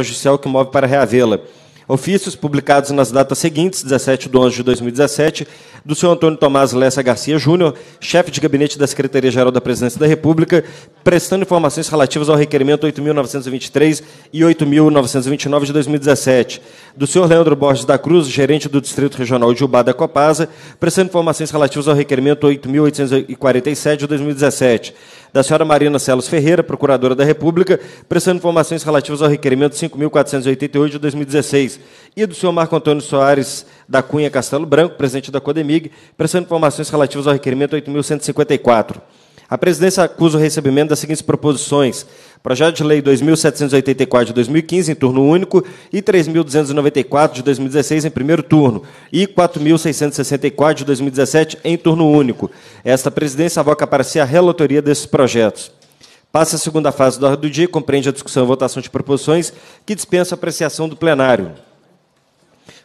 judicial que move para reavê-la. Ofícios publicados nas datas seguintes, 17 de 11 de 2017, do senhor Antônio Tomás Lessa Garcia Júnior, chefe de gabinete da Secretaria-Geral da Presidência da República, prestando informações relativas ao requerimento 8.923 e 8.929 de 2017. Do senhor Leandro Borges da Cruz, gerente do Distrito Regional de Ubá da Copasa, prestando informações relativas ao requerimento 8.847 de 2017 da senhora Marina Celos Ferreira, procuradora da República, prestando informações relativas ao requerimento 5.488 de 2016, e do senhor Marco Antônio Soares da Cunha Castelo Branco, presidente da Codemig, prestando informações relativas ao requerimento 8154. A presidência acusa o recebimento das seguintes proposições: Projeto de Lei 2784 de 2015, em turno único, e 3.294 de 2016, em primeiro turno, e 4.664 de 2017, em turno único. Esta presidência avoca para si a relatoria desses projetos. Passa a segunda fase da ordem do dia e compreende a discussão e votação de proposições que dispensa a apreciação do plenário.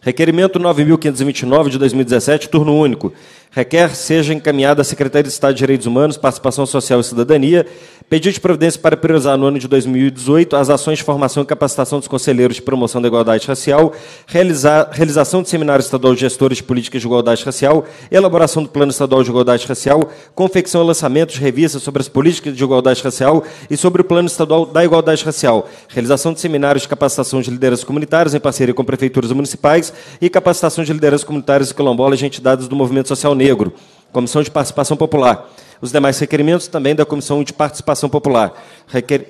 Requerimento 9.529 de 2017, turno único. Requer seja encaminhada à Secretaria de Estado de Direitos Humanos, Participação Social e Cidadania pedido de providência para priorizar no ano de 2018 as ações de formação e capacitação dos conselheiros de promoção da igualdade racial, realizar, realização de seminário estadual de gestores de políticas de igualdade racial, elaboração do plano estadual de igualdade racial, confecção e lançamento de revistas sobre as políticas de igualdade racial e sobre o plano estadual da igualdade racial, realização de seminários de capacitação de lideranças comunitárias em parceria com prefeituras municipais, e capacitação de lideranças comunitárias e quilombolas de entidades do movimento social negro, Comissão de Participação Popular. Os demais requerimentos também da Comissão de Participação Popular. Requer...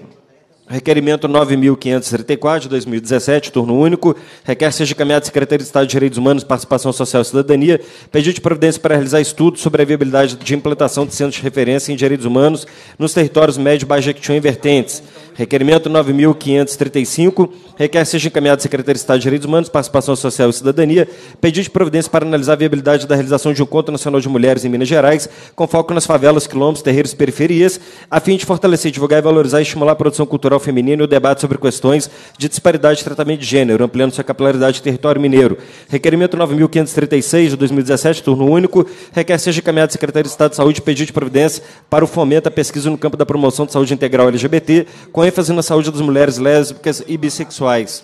Requerimento 9.534, de 2017, turno único. Requer seja encaminhado à Secretaria de Estado de Direitos Humanos, Participação Social e Cidadania pedido de providência para realizar estudos sobre a viabilidade de implantação de centros de referência em direitos humanos nos territórios médio, baixo, equitim e vertentes. Requerimento 9.535, requer seja encaminhado à Secretaria de Estado de Direitos Humanos, Participação Social e Cidadania, pedido de providência para analisar a viabilidade da realização de um Encontro Nacional de Mulheres em Minas Gerais, com foco nas favelas, quilombos, terreiros e periferias, a fim de fortalecer, divulgar e valorizar e estimular a produção cultural feminina e o debate sobre questões de disparidade de tratamento de gênero, ampliando sua capilaridade de território mineiro. Requerimento 9.536, de 2017, turno único, requer seja encaminhado à Secretaria de Estado de Saúde pedido de providência para o fomento à pesquisa no campo da promoção de saúde integral LGBT, com Fazendo ênfase na saúde das mulheres lésbicas e bissexuais.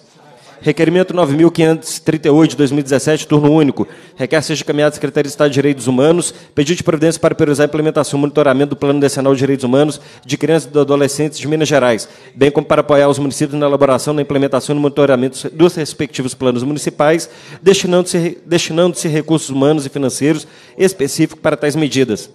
Requerimento 9.538 de 2017, turno único. Requer seja encaminhado à Secretaria de Estado de Direitos Humanos pedido de providência para priorizar a implementação e monitoramento do Plano Nacional de Direitos Humanos de Crianças e Adolescentes de Minas Gerais, bem como para apoiar os municípios na elaboração, na implementação e no monitoramento dos respectivos planos municipais, destinando-se destinando recursos humanos e financeiros específicos para tais medidas.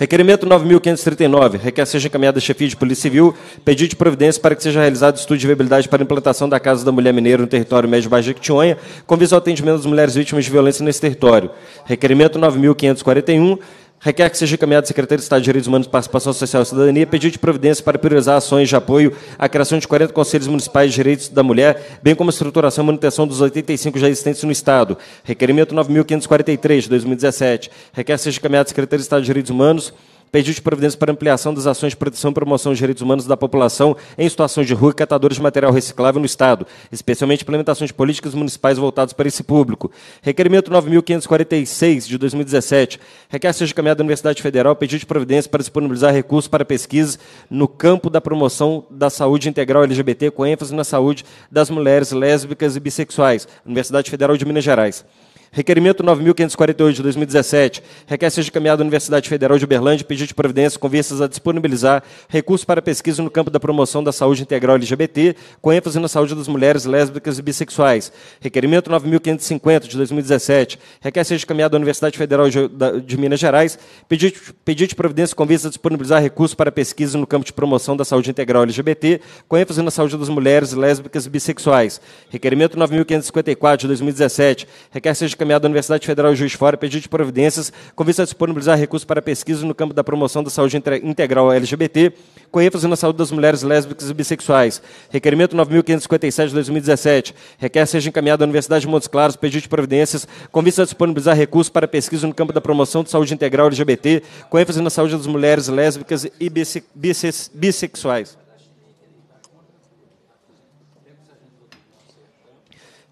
Requerimento 9.539. Requer seja encaminhada a chefia de Polícia Civil pedido de providência para que seja realizado estudo de viabilidade para a implantação da Casa da Mulher Mineira no território médio Baixo Quitionha, com visão ao atendimento das mulheres vítimas de violência nesse território. Requerimento 9.541 requer que seja encaminhado ao secretário de Estado de Direitos Humanos, Participação Social e Cidadania pedido de providência para priorizar ações de apoio à criação de 40 conselhos municipais de direitos da mulher, bem como a estruturação e manutenção dos 85 já existentes no Estado. Requerimento 9.543, de 2017. Requer que seja encaminhado ao secretário de Estado de Direitos Humanos, pedido de providência para ampliação das ações de proteção e promoção dos direitos humanos da população em situação de rua e catadores de material reciclável no Estado, especialmente implementação de políticas municipais voltadas para esse público. Requerimento 9.546, de 2017, requer seja caminhada à Universidade Federal pedido de providência para disponibilizar recursos para pesquisas no campo da promoção da saúde integral LGBT, com ênfase na saúde das mulheres lésbicas e bissexuais, Universidade Federal de Minas Gerais. Requerimento 9.548 de 2017 requer seja encaminhado à Universidade Federal de Uberlândia pedido de providência com vistas a disponibilizar recursos para pesquisa no campo da promoção da saúde integral LGBT, com ênfase na saúde das mulheres lésbicas e bissexuais. Requerimento 9.550 de 2017 requer seja encaminhado à Universidade Federal de Minas Gerais pedido, pedido de providência com vistas a disponibilizar recursos para pesquisa no campo de promoção da saúde integral LGBT, com ênfase na saúde das mulheres lésbicas e bissexuais. Requerimento 9.554 de 2017 requer seja encaminhado à Universidade Federal Juiz Fora pedido de providências com vista a disponibilizar recursos para pesquisa no campo da promoção da saúde integral LGBT, com ênfase na saúde das mulheres lésbicas e bissexuais. Requerimento 9.557 de 2017. Requer seja encaminhado à Universidade de Montes Claros pedido de providências com vista a disponibilizar recursos para pesquisa no campo da promoção de saúde integral LGBT, com ênfase na saúde das mulheres lésbicas e bisse, bisse, bissexuais.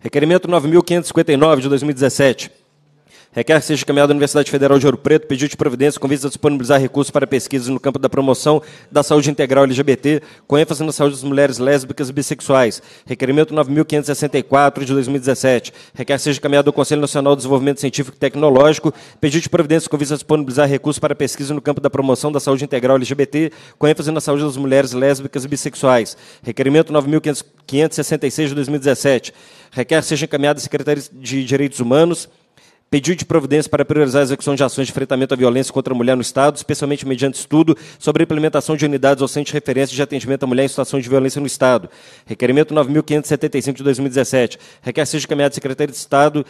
Requerimento 9.559 de 2017. Requer que seja encaminhado à Universidade Federal de Ouro Preto pedido de providência com vista a disponibilizar recursos para pesquisas no campo da promoção da saúde integral LGBT, com ênfase na saúde das mulheres lésbicas e bissexuais. Requerimento 9.564 de 2017. Requer que seja encaminhado ao Conselho Nacional de Desenvolvimento Científico e Tecnológico pedido de providência com vista a disponibilizar recursos para pesquisa no campo da promoção da saúde integral LGBT, com ênfase na saúde das mulheres lésbicas e bissexuais. Requerimento 9.566 de 2017. Requer que seja encaminhado à Secretaria de Direitos Humanos Pedido de providência para priorizar a execução de ações de enfrentamento à violência contra a mulher no Estado, especialmente mediante estudo sobre a implementação de unidades ou centros de referência de atendimento à mulher em situação de violência no Estado. Requerimento 9.575 de 2017. Requer seja encaminhado à Secretaria de Estado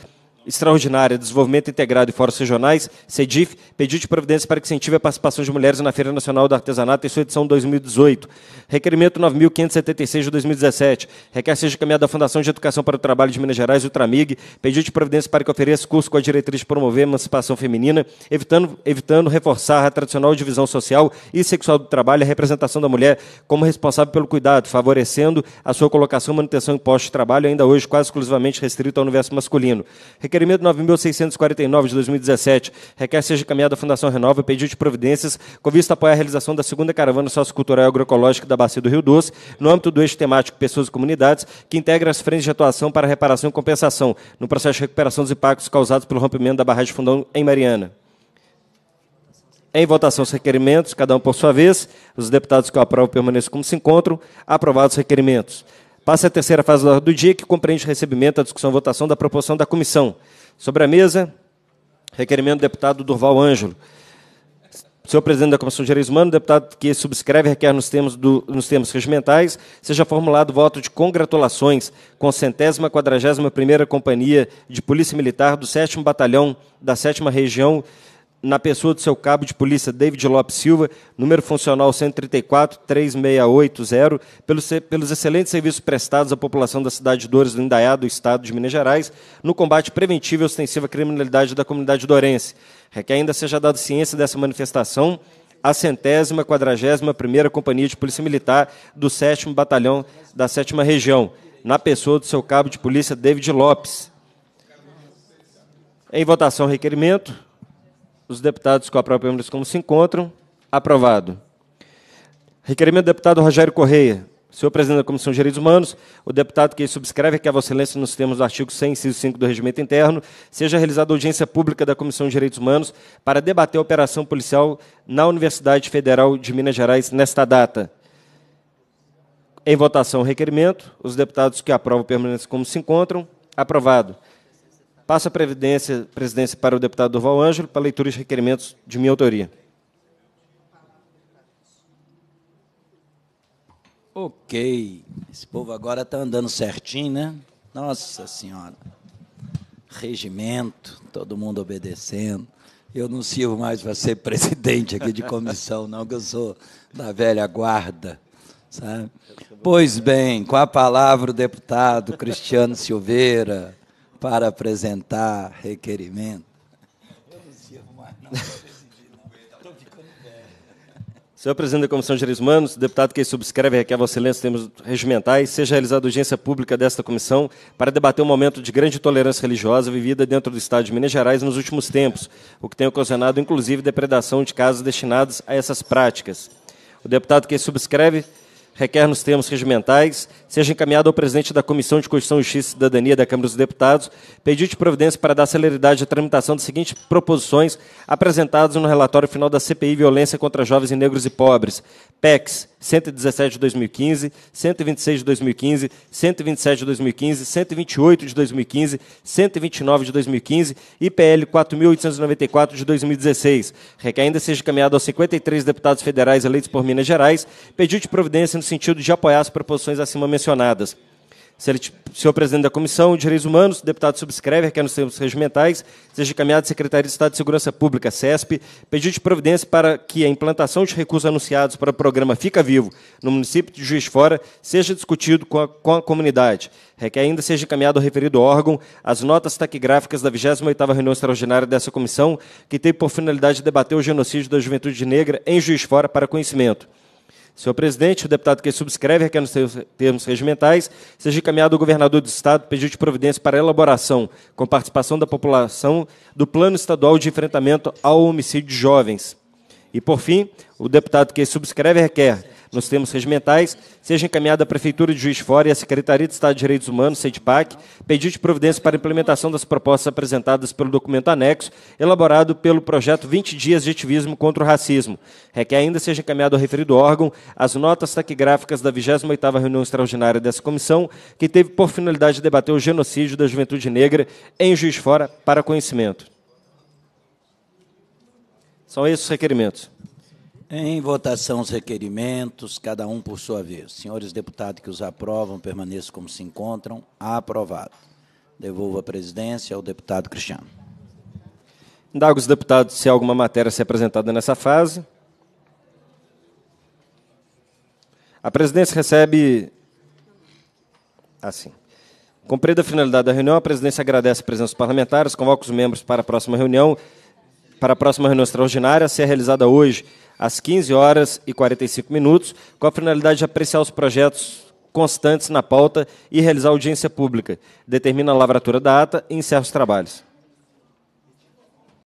Extraordinária, Desenvolvimento Integrado e Fóruns Regionais, CEDIF, pedido de providência para que incentive a participação de mulheres na Feira Nacional do Artesanato em sua edição 2018. Requerimento 9.576 de 2017. Requer seja encaminhado à Fundação de Educação para o Trabalho de Minas Gerais, Ultramig, pedido de providência para que ofereça curso com a diretriz de promover a emancipação feminina, evitando, evitando reforçar a tradicional divisão social e sexual do trabalho e a representação da mulher como responsável pelo cuidado, favorecendo a sua colocação, manutenção em postos de trabalho, ainda hoje quase exclusivamente restrito ao universo masculino. Requer Requerimento 9.649 de 2017 requer seja encaminhado à Fundação Renova pedido de providências com vista a apoiar a realização da segunda caravana sociocultural e agroecológica da Bacia do Rio Doce, no âmbito do eixo temático Pessoas e Comunidades, que integra as frentes de atuação para reparação e compensação no processo de recuperação dos impactos causados pelo rompimento da barragem Fundão em Mariana. Em votação os requerimentos, cada um por sua vez. Os deputados que o aprovam permaneçam como se encontram. Aprovados os requerimentos. Passa a terceira fase da ordem do dia, que compreende o recebimento, a discussão e votação da proposição da comissão. Sobre a mesa, requerimento do deputado Durval Ângelo. Senhor presidente da Comissão de Direitos Humanos, deputado que subscreve requer nos termos, do, nos termos regimentais, seja formulado voto de congratulações com a centésima quadragésima primeira companhia de Polícia Militar do 7 Batalhão da 7 Região na pessoa do seu cabo de polícia David Lopes Silva, número funcional 134-3680, pelos, pelos excelentes serviços prestados à população da cidade de Dores do Indaiá, do estado de Minas Gerais, no combate preventivo e ostensivo à criminalidade da comunidade dorense. Requer é ainda seja dada ciência dessa manifestação a centésima, quadragésima primeira Companhia de Polícia Militar do 7 Batalhão da 7 Região, na pessoa do seu cabo de polícia David Lopes. Em votação, requerimento. Os deputados com a própria Câmara como se encontram. Aprovado. Requerimento do deputado Rogério Correia. Senhor presidente da Comissão de Direitos Humanos, o deputado que subscreve é que a Vossa Excelência, nos termos do artigo 100, inciso 5 do Regimento Interno, seja realizada audiência pública da Comissão de Direitos Humanos para debater a operação policial na Universidade Federal de Minas Gerais nesta data. Em votação, requerimento. Os deputados que aprovam permanecem como se encontram. Aprovado. Passa a previdência, presidência para o deputado Durval Ângelo para leitura de requerimentos de minha autoria. Ok. Esse povo agora está andando certinho, né? Nossa Senhora. Regimento, todo mundo obedecendo. Eu não sirvo mais para ser presidente aqui de comissão, não, que eu sou da velha guarda. Sabe? Pois bem, com a palavra o deputado Cristiano Silveira para apresentar requerimento. Eu não sirvo mais, não. Estou ficando Senhor presidente da Comissão de Direitos Humanos, deputado que subscreve requer a Vossa Excelência termos regimentais, seja realizada audiência pública desta comissão para debater um momento de grande tolerância religiosa vivida dentro do Estado de Minas Gerais nos últimos tempos, o que tem ocasionado, inclusive, depredação de casas destinadas a essas práticas. O deputado que subscreve requer nos termos regimentais, seja encaminhado ao presidente da Comissão de Constituição, Justiça e Cidadania da Câmara dos Deputados, pedido de providência para dar celeridade à tramitação das seguintes proposições apresentadas no relatório final da CPI Violência contra Jovens e Negros e Pobres, PECs 117 de 2015, 126 de 2015, 127 de 2015, 128 de 2015, 129 de 2015 e PL 4.894 de 2016, requer ainda seja encaminhado aos 53 deputados federais eleitos por Minas Gerais, pedido de providência nos sentido de apoiar as proposições acima mencionadas. Senhor presidente da Comissão de Direitos Humanos, deputado subscreve, requer nos termos regimentais, seja encaminhado à Secretaria de Estado de Segurança Pública, CESP, pedido de providência para que a implantação de recursos anunciados para o programa Fica Vivo no município de Juiz de Fora seja discutido com a, com a comunidade. Requer ainda seja encaminhado ao referido órgão as notas taquigráficas da 28ª reunião extraordinária dessa comissão, que teve por finalidade debater o genocídio da juventude negra em Juiz de Fora para conhecimento. Senhor presidente, o deputado que subscreve, requer nos termos regimentais, seja encaminhado ao governador do Estado pedido de providência para elaboração, com participação da população, do Plano Estadual de Enfrentamento ao Homicídio de Jovens. E, por fim, o deputado que subscreve requer nos termos regimentais, seja encaminhada à Prefeitura de Juiz de Fora e à Secretaria de Estado de Direitos Humanos, CEDPAC, pedido de providência para implementação das propostas apresentadas pelo documento anexo, elaborado pelo projeto 20 Dias de Ativismo contra o Racismo. Requer ainda seja encaminhado ao referido órgão as notas taquigráficas da 28ª reunião extraordinária dessa comissão, que teve por finalidade debater o genocídio da juventude negra em Juiz de Fora para conhecimento. São esses os requerimentos. Em votação os requerimentos, cada um por sua vez. Senhores deputados que os aprovam, permaneçam como se encontram. Aprovado. Devolvo a presidência ao deputado Cristiano. Indago os deputados se há alguma matéria a ser é apresentada nessa fase. A presidência recebe. Assim. Cumprida a finalidade da reunião, a presidência agradece a presença dos parlamentares, convoca os membros para a próxima reunião, para a próxima reunião extraordinária, a ser realizada hoje, às 15 horas e 45 minutos, com a finalidade de apreciar os projetos constantes na pauta e realizar audiência pública. Determina a lavratura da ata e encerra os trabalhos.